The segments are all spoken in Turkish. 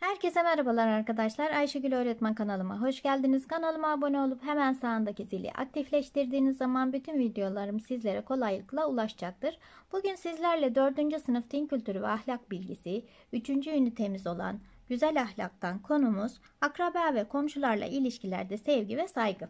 Herkese merhabalar arkadaşlar. Ayşegül Öğretmen kanalıma hoş geldiniz. Kanalıma abone olup hemen sağındaki zili aktifleştirdiğiniz zaman bütün videolarım sizlere kolaylıkla ulaşacaktır. Bugün sizlerle 4. sınıf din kültürü ve ahlak bilgisi 3. ünitemiz olan güzel ahlaktan konumuz akraba ve komşularla ilişkilerde sevgi ve saygı.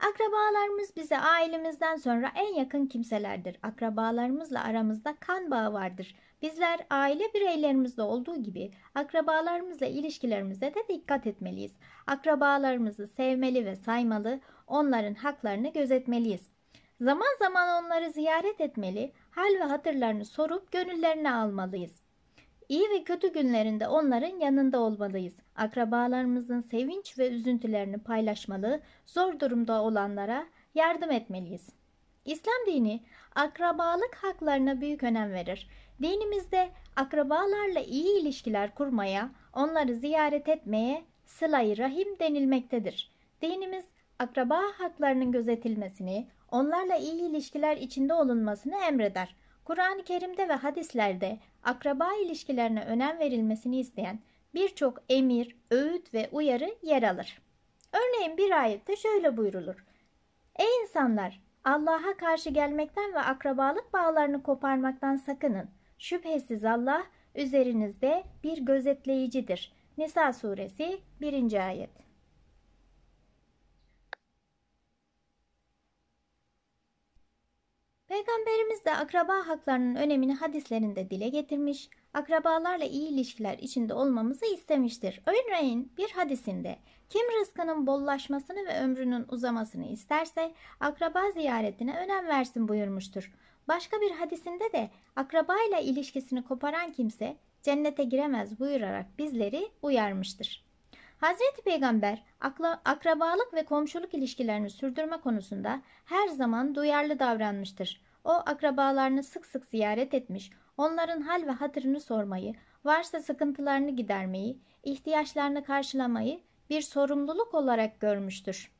Akrabalarımız bize ailemizden sonra en yakın kimselerdir. Akrabalarımızla aramızda kan bağı vardır Bizler aile bireylerimizde olduğu gibi akrabalarımızla ilişkilerimize de dikkat etmeliyiz. Akrabalarımızı sevmeli ve saymalı, onların haklarını gözetmeliyiz. Zaman zaman onları ziyaret etmeli, hal ve hatırlarını sorup gönüllerini almalıyız. İyi ve kötü günlerinde onların yanında olmalıyız. Akrabalarımızın sevinç ve üzüntülerini paylaşmalı, zor durumda olanlara yardım etmeliyiz. İslam dini akrabalık haklarına büyük önem verir. Dinimizde akrabalarla iyi ilişkiler kurmaya, onları ziyaret etmeye sıla-i rahim denilmektedir. Dinimiz akraba haklarının gözetilmesini, onlarla iyi ilişkiler içinde olunmasını emreder. Kur'an-ı Kerim'de ve hadislerde akraba ilişkilerine önem verilmesini isteyen birçok emir, öğüt ve uyarı yer alır. Örneğin bir ayette şöyle buyrulur. Ey insanlar! Allah'a karşı gelmekten ve akrabalık bağlarını koparmaktan sakının.'' Şüphesiz Allah üzerinizde bir gözetleyicidir. Nisa suresi 1. ayet. Peygamberimiz de akraba haklarının önemini hadislerinde dile getirmiş, akrabalarla iyi ilişkiler içinde olmamızı istemiştir. Örneğin bir hadisinde kim rızkının bollaşmasını ve ömrünün uzamasını isterse akraba ziyaretine önem versin buyurmuştur. Başka bir hadisinde de akrabayla ilişkisini koparan kimse cennete giremez buyurarak bizleri uyarmıştır. Hazreti Peygamber akla, akrabalık ve komşuluk ilişkilerini sürdürme konusunda her zaman duyarlı davranmıştır. O akrabalarını sık sık ziyaret etmiş, onların hal ve hatırını sormayı, varsa sıkıntılarını gidermeyi, ihtiyaçlarını karşılamayı bir sorumluluk olarak görmüştür.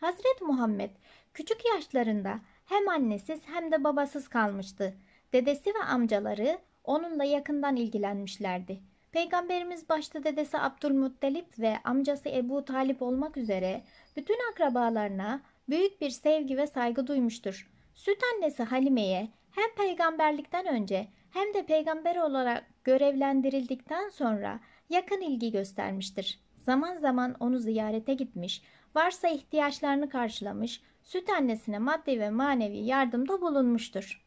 Hazreti Muhammed küçük yaşlarında hem annesiz hem de babasız kalmıştı. Dedesi ve amcaları onunla yakından ilgilenmişlerdi. Peygamberimiz başta dedesi Abdülmuttalip ve amcası Ebu Talip olmak üzere bütün akrabalarına büyük bir sevgi ve saygı duymuştur. Süt annesi Halime'ye hem peygamberlikten önce hem de peygamber olarak görevlendirildikten sonra yakın ilgi göstermiştir. Zaman zaman onu ziyarete gitmiş, varsa ihtiyaçlarını karşılamış, süt annesine maddi ve manevi yardımda bulunmuştur.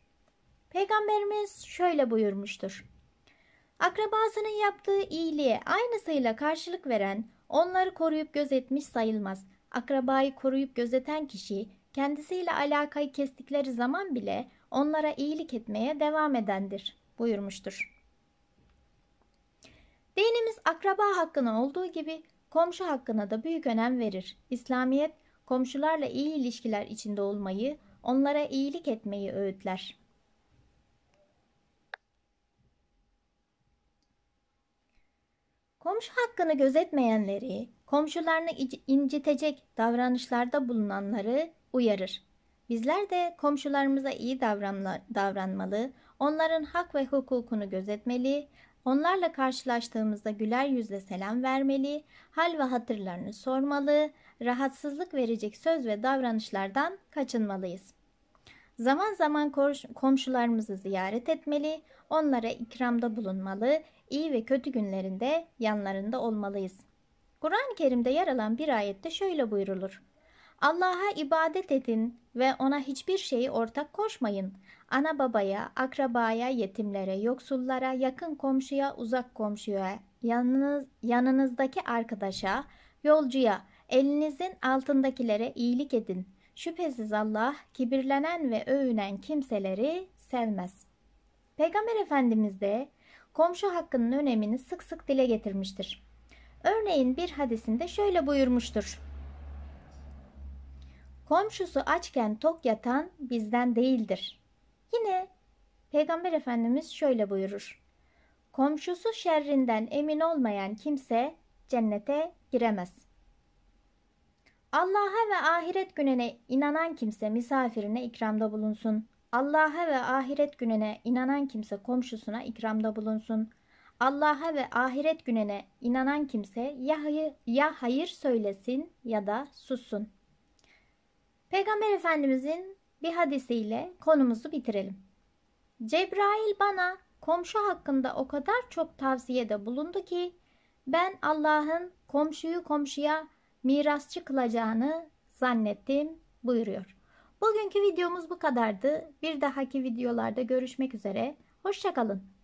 Peygamberimiz şöyle buyurmuştur. Akrabasının yaptığı iyiliğe aynısıyla karşılık veren, onları koruyup gözetmiş sayılmaz. Akrabayı koruyup gözeten kişi, kendisiyle alakayı kestikleri zaman bile onlara iyilik etmeye devam edendir buyurmuştur. Dinimiz akraba hakkına olduğu gibi komşu hakkına da büyük önem verir. İslamiyet komşularla iyi ilişkiler içinde olmayı, onlara iyilik etmeyi öğütler. Komşu hakkını gözetmeyenleri, komşularını incitecek davranışlarda bulunanları uyarır. Bizler de komşularımıza iyi davranla, davranmalı, onların hak ve hukukunu gözetmeli, Onlarla karşılaştığımızda güler yüzle selam vermeli, hal ve hatırlarını sormalı, rahatsızlık verecek söz ve davranışlardan kaçınmalıyız. Zaman zaman komşularımızı ziyaret etmeli, onlara ikramda bulunmalı, iyi ve kötü günlerinde yanlarında olmalıyız. Kur'an-ı Kerim'de yer alan bir ayette şöyle buyurulur. Allah'a ibadet edin ve ona hiçbir şeyi ortak koşmayın. Ana babaya, akrabaya, yetimlere, yoksullara, yakın komşuya, uzak komşuya, yanınız, yanınızdaki arkadaşa, yolcuya, elinizin altındakilere iyilik edin. Şüphesiz Allah kibirlenen ve övünen kimseleri sevmez. Peygamber Efendimiz de komşu hakkının önemini sık sık dile getirmiştir. Örneğin bir hadisinde şöyle buyurmuştur. Komşusu açken tok yatan bizden değildir. Yine Peygamber Efendimiz şöyle buyurur. Komşusu şerrinden emin olmayan kimse cennete giremez. Allah'a ve ahiret gününe inanan kimse misafirine ikramda bulunsun. Allah'a ve ahiret gününe inanan kimse komşusuna ikramda bulunsun. Allah'a ve ahiret gününe inanan kimse ya hayır, ya hayır söylesin ya da sussun. Peygamber Efendimizin bir hadisiyle konumuzu bitirelim. Cebrail bana komşu hakkında o kadar çok tavsiyede bulundu ki ben Allah'ın komşuyu komşuya mirasçı kılacağını zannettim buyuruyor. Bugünkü videomuz bu kadardı. Bir dahaki videolarda görüşmek üzere. Hoşçakalın.